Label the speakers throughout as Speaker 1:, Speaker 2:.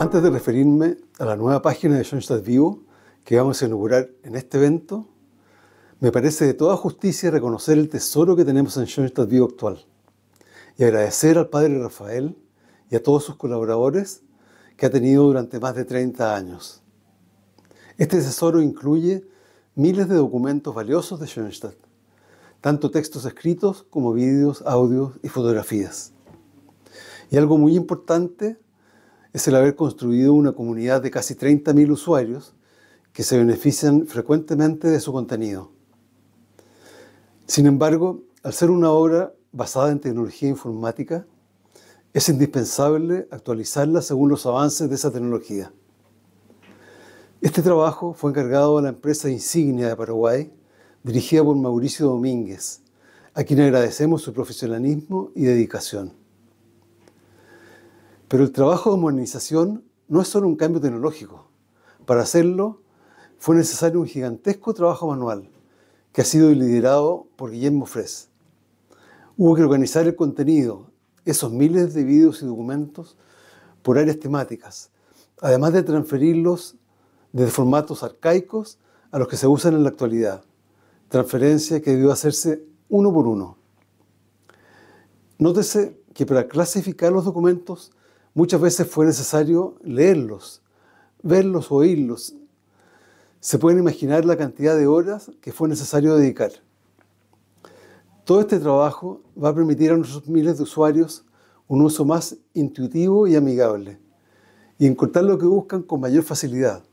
Speaker 1: Antes de referirme a la nueva página de Schoenstatt Vivo que vamos a inaugurar en este evento, me parece de toda justicia reconocer el tesoro que tenemos en Schoenstatt Vivo actual y agradecer al Padre Rafael y a todos sus colaboradores que ha tenido durante más de 30 años. Este tesoro incluye miles de documentos valiosos de Schoenstatt, tanto textos escritos como vídeos, audios y fotografías. Y algo muy importante es el haber construido una comunidad de casi 30.000 usuarios que se benefician frecuentemente de su contenido. Sin embargo, al ser una obra basada en tecnología informática, es indispensable actualizarla según los avances de esa tecnología. Este trabajo fue encargado a la empresa Insignia de Paraguay, dirigida por Mauricio Domínguez, a quien agradecemos su profesionalismo y dedicación. Pero el trabajo de modernización no es solo un cambio tecnológico. Para hacerlo fue necesario un gigantesco trabajo manual que ha sido liderado por Guillermo Fres. Hubo que organizar el contenido, esos miles de vídeos y documentos, por áreas temáticas, además de transferirlos de formatos arcaicos a los que se usan en la actualidad, transferencia que debió hacerse uno por uno. Nótese que para clasificar los documentos Muchas veces fue necesario leerlos, verlos, oírlos. Se pueden imaginar la cantidad de horas que fue necesario dedicar. Todo este trabajo va a permitir a nuestros miles de usuarios un uso más intuitivo y amigable y encontrar lo que buscan con mayor facilidad,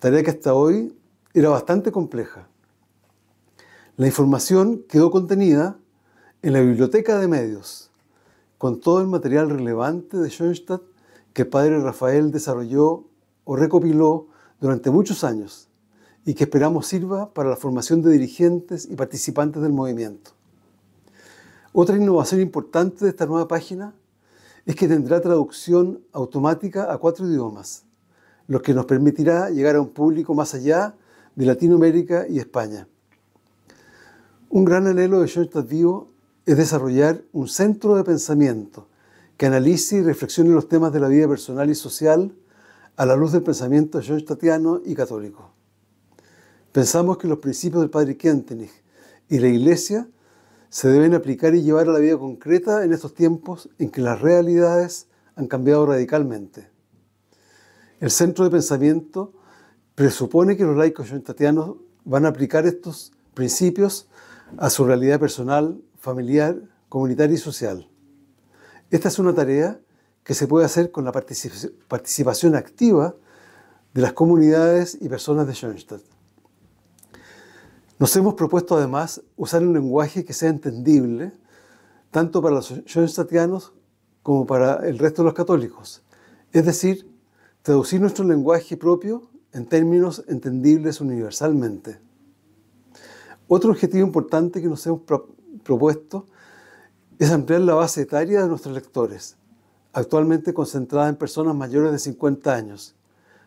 Speaker 1: tarea que hasta hoy era bastante compleja. La información quedó contenida en la biblioteca de medios con todo el material relevante de Schoenstatt que padre Rafael desarrolló o recopiló durante muchos años y que esperamos sirva para la formación de dirigentes y participantes del movimiento. Otra innovación importante de esta nueva página es que tendrá traducción automática a cuatro idiomas, lo que nos permitirá llegar a un público más allá de Latinoamérica y España. Un gran anhelo de Schoenstatt Vivo es desarrollar un centro de pensamiento que analice y reflexione los temas de la vida personal y social a la luz del pensamiento tatiano y católico. Pensamos que los principios del padre Kientenich y la Iglesia se deben aplicar y llevar a la vida concreta en estos tiempos en que las realidades han cambiado radicalmente. El centro de pensamiento presupone que los laicos tatianos van a aplicar estos principios a su realidad personal familiar, comunitario y social. Esta es una tarea que se puede hacer con la participación activa de las comunidades y personas de Schoenstatt. Nos hemos propuesto además usar un lenguaje que sea entendible tanto para los Schoenstattianos como para el resto de los católicos. Es decir, traducir nuestro lenguaje propio en términos entendibles universalmente. Otro objetivo importante que nos hemos propuesto es ampliar la base etaria de nuestros lectores, actualmente concentrada en personas mayores de 50 años,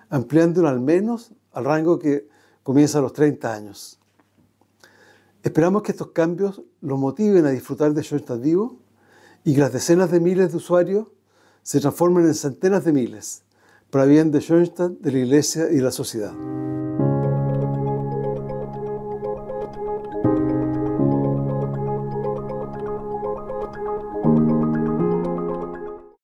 Speaker 1: ampliándola al menos al rango que comienza a los 30 años. Esperamos que estos cambios los motiven a disfrutar de Showtime Vivo y que las decenas de miles de usuarios se transformen en centenas de miles para bien de Schoenstatt, de la Iglesia y de la sociedad.